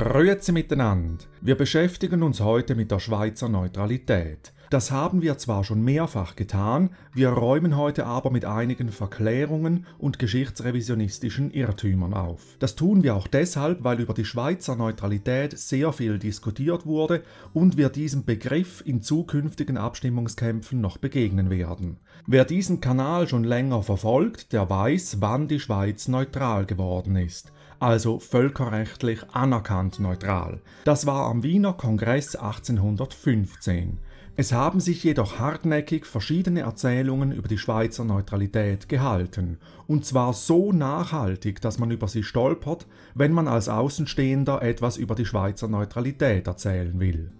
Grüezi miteinander. Wir beschäftigen uns heute mit der Schweizer Neutralität. Das haben wir zwar schon mehrfach getan, wir räumen heute aber mit einigen Verklärungen und geschichtsrevisionistischen Irrtümern auf. Das tun wir auch deshalb, weil über die Schweizer Neutralität sehr viel diskutiert wurde und wir diesem Begriff in zukünftigen Abstimmungskämpfen noch begegnen werden. Wer diesen Kanal schon länger verfolgt, der weiß, wann die Schweiz neutral geworden ist also völkerrechtlich anerkannt neutral. Das war am Wiener Kongress 1815. Es haben sich jedoch hartnäckig verschiedene Erzählungen über die Schweizer Neutralität gehalten, und zwar so nachhaltig, dass man über sie stolpert, wenn man als Außenstehender etwas über die Schweizer Neutralität erzählen will.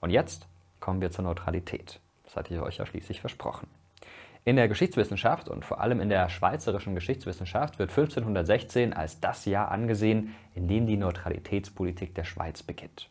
Und jetzt kommen wir zur Neutralität. Das hatte ich euch ja schließlich versprochen. In der Geschichtswissenschaft und vor allem in der schweizerischen Geschichtswissenschaft wird 1516 als das Jahr angesehen, in dem die Neutralitätspolitik der Schweiz beginnt.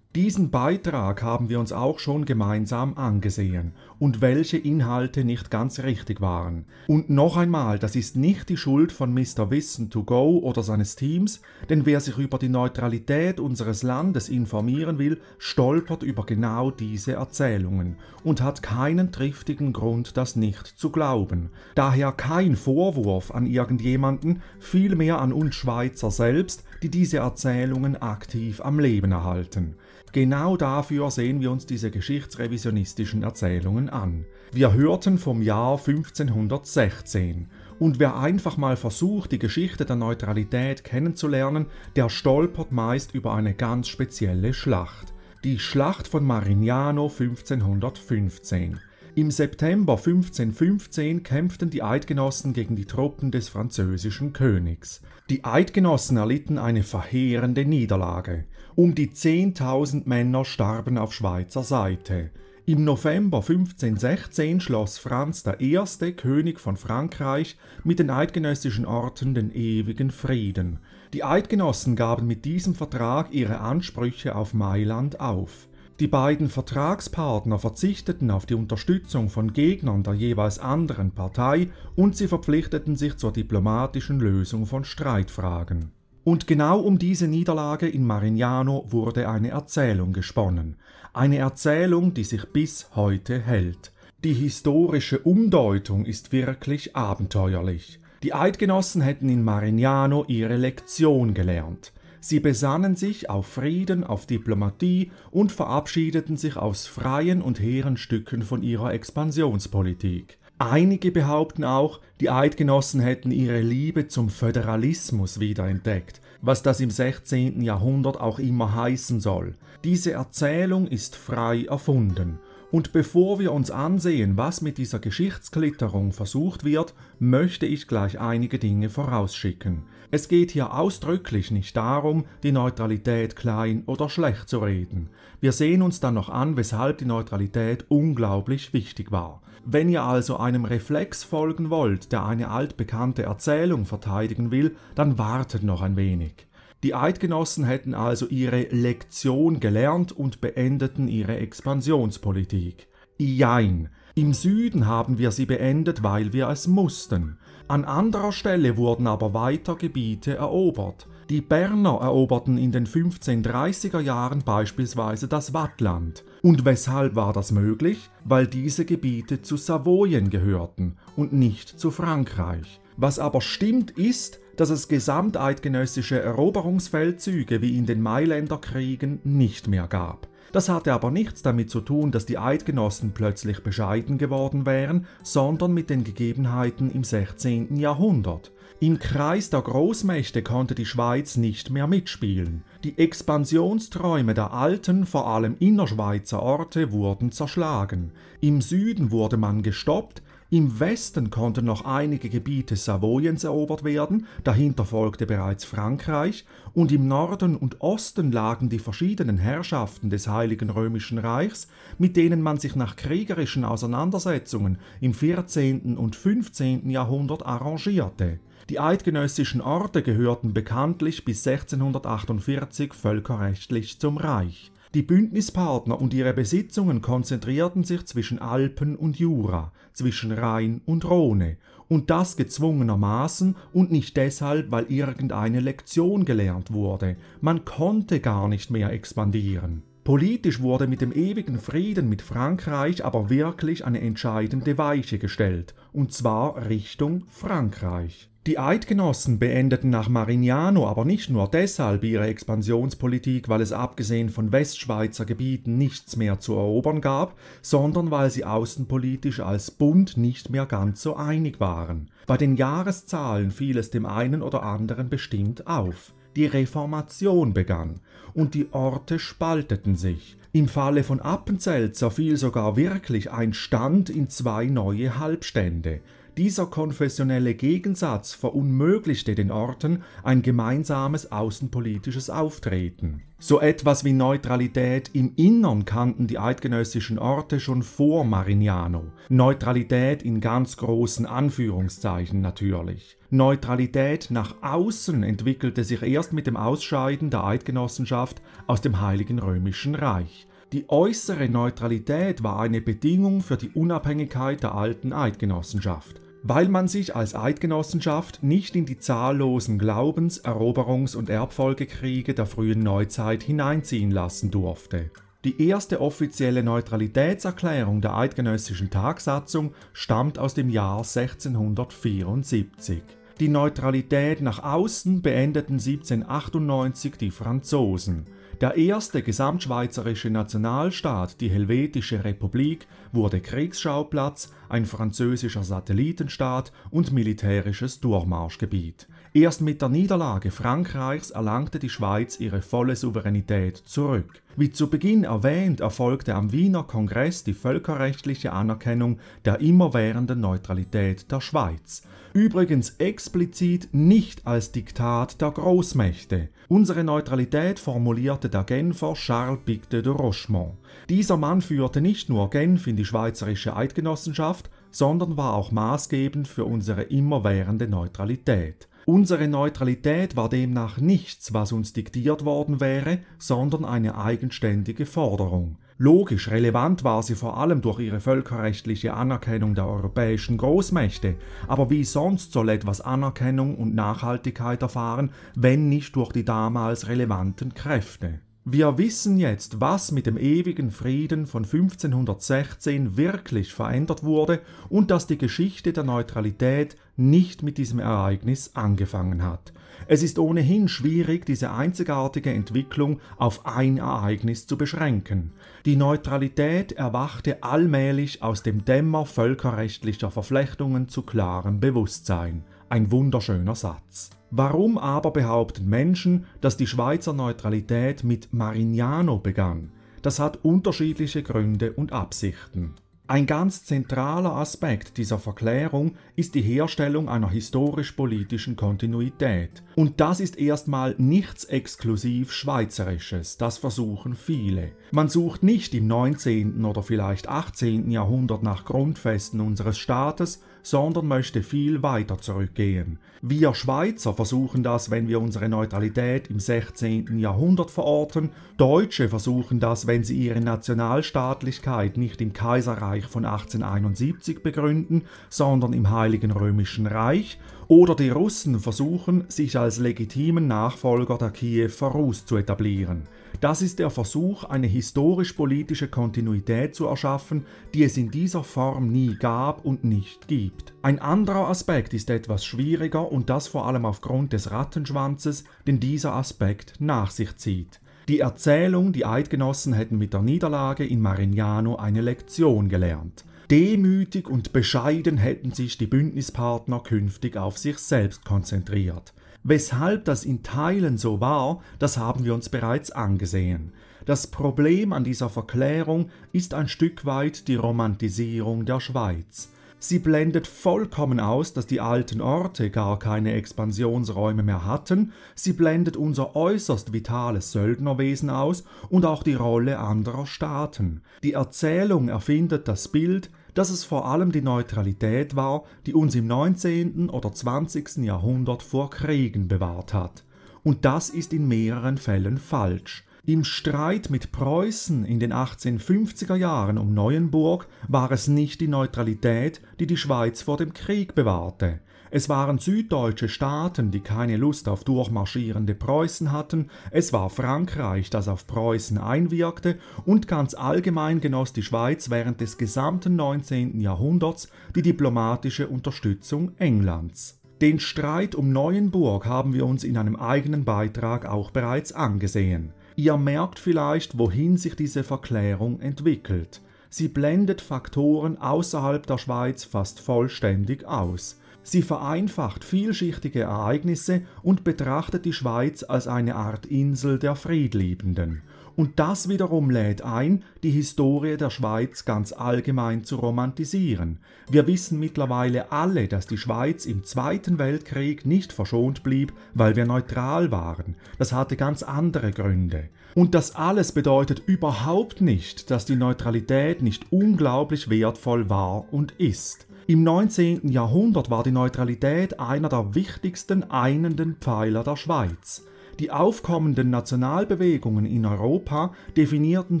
Diesen Beitrag haben wir uns auch schon gemeinsam angesehen und welche Inhalte nicht ganz richtig waren. Und noch einmal, das ist nicht die Schuld von Mr. Wissen 2 Go oder seines Teams, denn wer sich über die Neutralität unseres Landes informieren will, stolpert über genau diese Erzählungen und hat keinen triftigen Grund, das nicht zu glauben. Daher kein Vorwurf an irgendjemanden, vielmehr an uns Schweizer selbst, die diese Erzählungen aktiv am Leben erhalten. Genau dafür sehen wir uns diese geschichtsrevisionistischen Erzählungen an. Wir hörten vom Jahr 1516 und wer einfach mal versucht, die Geschichte der Neutralität kennenzulernen, der stolpert meist über eine ganz spezielle Schlacht. Die Schlacht von Marignano 1515. Im September 1515 kämpften die Eidgenossen gegen die Truppen des französischen Königs. Die Eidgenossen erlitten eine verheerende Niederlage. Um die 10.000 Männer starben auf Schweizer Seite. Im November 1516 schloss Franz I., König von Frankreich, mit den eidgenössischen Orten den ewigen Frieden. Die Eidgenossen gaben mit diesem Vertrag ihre Ansprüche auf Mailand auf. Die beiden Vertragspartner verzichteten auf die Unterstützung von Gegnern der jeweils anderen Partei und sie verpflichteten sich zur diplomatischen Lösung von Streitfragen. Und genau um diese Niederlage in Marignano wurde eine Erzählung gesponnen. Eine Erzählung, die sich bis heute hält. Die historische Umdeutung ist wirklich abenteuerlich. Die Eidgenossen hätten in Marignano ihre Lektion gelernt. Sie besannen sich auf Frieden, auf Diplomatie und verabschiedeten sich aus freien und hehren Stücken von ihrer Expansionspolitik. Einige behaupten auch, die Eidgenossen hätten ihre Liebe zum Föderalismus wiederentdeckt, was das im 16. Jahrhundert auch immer heißen soll. Diese Erzählung ist frei erfunden und bevor wir uns ansehen, was mit dieser Geschichtsklitterung versucht wird, möchte ich gleich einige Dinge vorausschicken. Es geht hier ausdrücklich nicht darum, die Neutralität klein oder schlecht zu reden. Wir sehen uns dann noch an, weshalb die Neutralität unglaublich wichtig war. Wenn ihr also einem Reflex folgen wollt, der eine altbekannte Erzählung verteidigen will, dann wartet noch ein wenig. Die Eidgenossen hätten also ihre Lektion gelernt und beendeten ihre Expansionspolitik. Jein. Im Süden haben wir sie beendet, weil wir es mussten. An anderer Stelle wurden aber weiter Gebiete erobert. Die Berner eroberten in den 1530er Jahren beispielsweise das Wattland. Und weshalb war das möglich? Weil diese Gebiete zu Savoyen gehörten und nicht zu Frankreich. Was aber stimmt ist, dass es gesamteidgenössische Eroberungsfeldzüge wie in den Mailänderkriegen nicht mehr gab. Das hatte aber nichts damit zu tun, dass die Eidgenossen plötzlich bescheiden geworden wären, sondern mit den Gegebenheiten im 16. Jahrhundert. Im Kreis der Großmächte konnte die Schweiz nicht mehr mitspielen. Die Expansionsträume der alten, vor allem innerschweizer Orte wurden zerschlagen. Im Süden wurde man gestoppt, im Westen konnten noch einige Gebiete Savoyens erobert werden, dahinter folgte bereits Frankreich, und im Norden und Osten lagen die verschiedenen Herrschaften des Heiligen Römischen Reichs, mit denen man sich nach kriegerischen Auseinandersetzungen im 14. und 15. Jahrhundert arrangierte. Die eidgenössischen Orte gehörten bekanntlich bis 1648 völkerrechtlich zum Reich. Die Bündnispartner und ihre Besitzungen konzentrierten sich zwischen Alpen und Jura, zwischen Rhein und Rhone, und das gezwungenermaßen und nicht deshalb, weil irgendeine Lektion gelernt wurde. Man konnte gar nicht mehr expandieren. Politisch wurde mit dem ewigen Frieden mit Frankreich aber wirklich eine entscheidende Weiche gestellt, und zwar Richtung Frankreich. Die Eidgenossen beendeten nach Marignano aber nicht nur deshalb ihre Expansionspolitik, weil es abgesehen von Westschweizer Gebieten nichts mehr zu erobern gab, sondern weil sie außenpolitisch als Bund nicht mehr ganz so einig waren. Bei den Jahreszahlen fiel es dem einen oder anderen bestimmt auf. Die Reformation begann und die Orte spalteten sich. Im Falle von Appenzell zerfiel sogar wirklich ein Stand in zwei neue Halbstände. Dieser konfessionelle Gegensatz verunmöglichte den Orten ein gemeinsames außenpolitisches Auftreten. So etwas wie Neutralität im Innern kannten die eidgenössischen Orte schon vor Marignano. Neutralität in ganz großen Anführungszeichen natürlich. Neutralität nach außen entwickelte sich erst mit dem Ausscheiden der Eidgenossenschaft aus dem Heiligen Römischen Reich. Die äußere Neutralität war eine Bedingung für die Unabhängigkeit der alten Eidgenossenschaft weil man sich als Eidgenossenschaft nicht in die zahllosen Glaubens-, Eroberungs- und Erbfolgekriege der frühen Neuzeit hineinziehen lassen durfte. Die erste offizielle Neutralitätserklärung der Eidgenössischen Tagsatzung stammt aus dem Jahr 1674. Die Neutralität nach außen beendeten 1798 die Franzosen. Der erste gesamtschweizerische Nationalstaat, die Helvetische Republik, wurde Kriegsschauplatz, ein französischer Satellitenstaat und militärisches Durchmarschgebiet. Erst mit der Niederlage Frankreichs erlangte die Schweiz ihre volle Souveränität zurück wie zu Beginn erwähnt, erfolgte am Wiener Kongress die völkerrechtliche Anerkennung der immerwährenden Neutralität der Schweiz. Übrigens explizit nicht als Diktat der Großmächte. Unsere Neutralität formulierte der Genfer Charles Picte de Rochemont. Dieser Mann führte nicht nur Genf in die schweizerische Eidgenossenschaft, sondern war auch maßgebend für unsere immerwährende Neutralität. Unsere Neutralität war demnach nichts, was uns diktiert worden wäre, sondern eine eigenständige Forderung. Logisch relevant war sie vor allem durch ihre völkerrechtliche Anerkennung der europäischen Großmächte, aber wie sonst soll etwas Anerkennung und Nachhaltigkeit erfahren, wenn nicht durch die damals relevanten Kräfte? Wir wissen jetzt, was mit dem ewigen Frieden von 1516 wirklich verändert wurde und dass die Geschichte der Neutralität nicht mit diesem Ereignis angefangen hat. Es ist ohnehin schwierig, diese einzigartige Entwicklung auf ein Ereignis zu beschränken. Die Neutralität erwachte allmählich aus dem Dämmer völkerrechtlicher Verflechtungen zu klarem Bewusstsein. Ein wunderschöner Satz. Warum aber behaupten Menschen, dass die Schweizer Neutralität mit Marignano begann? Das hat unterschiedliche Gründe und Absichten. Ein ganz zentraler Aspekt dieser Verklärung ist die Herstellung einer historisch-politischen Kontinuität. Und das ist erstmal nichts exklusiv Schweizerisches, das versuchen viele. Man sucht nicht im 19. oder vielleicht 18. Jahrhundert nach Grundfesten unseres Staates, sondern möchte viel weiter zurückgehen. Wir Schweizer versuchen das, wenn wir unsere Neutralität im 16. Jahrhundert verorten, Deutsche versuchen das, wenn sie ihre Nationalstaatlichkeit nicht im Kaiserreich von 1871 begründen, sondern im Heiligen Römischen Reich, oder die Russen versuchen, sich als legitimen Nachfolger der Kiewer Rus zu etablieren. Das ist der Versuch, eine historisch-politische Kontinuität zu erschaffen, die es in dieser Form nie gab und nicht gibt. Ein anderer Aspekt ist etwas schwieriger und das vor allem aufgrund des Rattenschwanzes, den dieser Aspekt nach sich zieht. Die Erzählung, die Eidgenossen hätten mit der Niederlage in Marignano eine Lektion gelernt. Demütig und bescheiden hätten sich die Bündnispartner künftig auf sich selbst konzentriert. Weshalb das in Teilen so war, das haben wir uns bereits angesehen. Das Problem an dieser Verklärung ist ein Stück weit die Romantisierung der Schweiz. Sie blendet vollkommen aus, dass die alten Orte gar keine Expansionsräume mehr hatten, sie blendet unser äußerst vitales Söldnerwesen aus und auch die Rolle anderer Staaten. Die Erzählung erfindet das Bild, dass es vor allem die Neutralität war, die uns im 19. oder 20. Jahrhundert vor Kriegen bewahrt hat. Und das ist in mehreren Fällen falsch. Im Streit mit Preußen in den 1850er Jahren um Neuenburg war es nicht die Neutralität, die die Schweiz vor dem Krieg bewahrte. Es waren süddeutsche Staaten, die keine Lust auf durchmarschierende Preußen hatten, es war Frankreich, das auf Preußen einwirkte, und ganz allgemein genoss die Schweiz während des gesamten 19. Jahrhunderts die diplomatische Unterstützung Englands. Den Streit um Neuenburg haben wir uns in einem eigenen Beitrag auch bereits angesehen. Ihr merkt vielleicht, wohin sich diese Verklärung entwickelt. Sie blendet Faktoren außerhalb der Schweiz fast vollständig aus. Sie vereinfacht vielschichtige Ereignisse und betrachtet die Schweiz als eine Art Insel der Friedliebenden. Und das wiederum lädt ein, die Historie der Schweiz ganz allgemein zu romantisieren. Wir wissen mittlerweile alle, dass die Schweiz im Zweiten Weltkrieg nicht verschont blieb, weil wir neutral waren. Das hatte ganz andere Gründe. Und das alles bedeutet überhaupt nicht, dass die Neutralität nicht unglaublich wertvoll war und ist. Im 19. Jahrhundert war die Neutralität einer der wichtigsten einenden Pfeiler der Schweiz. Die aufkommenden Nationalbewegungen in Europa definierten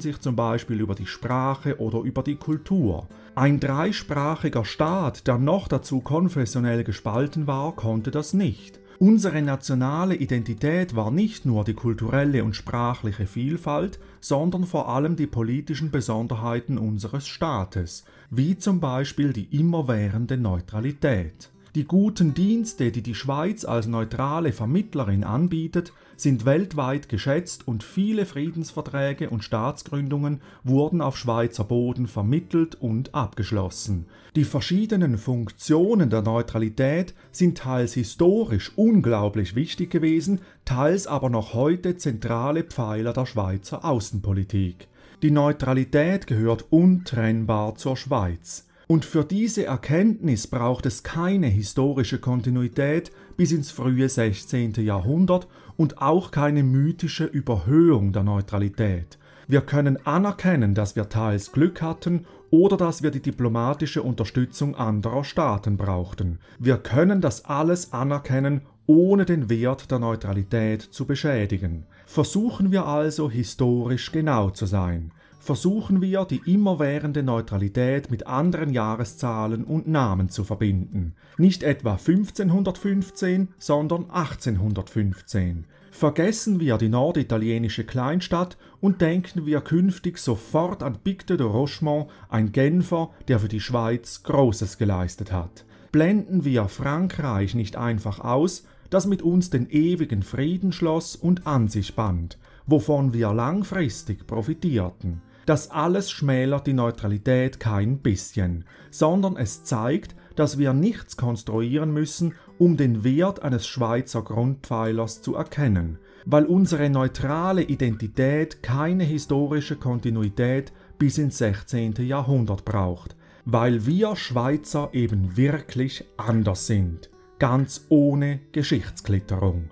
sich zum Beispiel über die Sprache oder über die Kultur. Ein dreisprachiger Staat, der noch dazu konfessionell gespalten war, konnte das nicht. Unsere nationale Identität war nicht nur die kulturelle und sprachliche Vielfalt, sondern vor allem die politischen Besonderheiten unseres Staates, wie zum Beispiel die immerwährende Neutralität. Die guten Dienste, die die Schweiz als neutrale Vermittlerin anbietet, sind weltweit geschätzt und viele Friedensverträge und Staatsgründungen wurden auf Schweizer Boden vermittelt und abgeschlossen. Die verschiedenen Funktionen der Neutralität sind teils historisch unglaublich wichtig gewesen, teils aber noch heute zentrale Pfeiler der Schweizer Außenpolitik. Die Neutralität gehört untrennbar zur Schweiz. Und für diese Erkenntnis braucht es keine historische Kontinuität bis ins frühe 16. Jahrhundert und auch keine mythische Überhöhung der Neutralität. Wir können anerkennen, dass wir teils Glück hatten oder dass wir die diplomatische Unterstützung anderer Staaten brauchten. Wir können das alles anerkennen, ohne den Wert der Neutralität zu beschädigen. Versuchen wir also historisch genau zu sein versuchen wir, die immerwährende Neutralität mit anderen Jahreszahlen und Namen zu verbinden. Nicht etwa 1515, sondern 1815. Vergessen wir die norditalienische Kleinstadt und denken wir künftig sofort an Picte de Rochemont, ein Genfer, der für die Schweiz Großes geleistet hat. Blenden wir Frankreich nicht einfach aus, das mit uns den ewigen Frieden schloss und an sich band, wovon wir langfristig profitierten. Das alles schmälert die Neutralität kein bisschen, sondern es zeigt, dass wir nichts konstruieren müssen, um den Wert eines Schweizer Grundpfeilers zu erkennen, weil unsere neutrale Identität keine historische Kontinuität bis ins 16. Jahrhundert braucht, weil wir Schweizer eben wirklich anders sind, ganz ohne Geschichtsklitterung.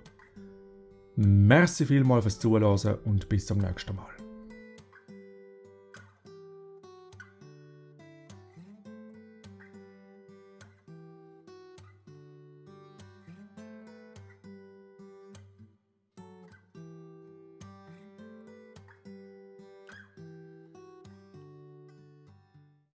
Merci vielmals fürs Zuhören und bis zum nächsten Mal.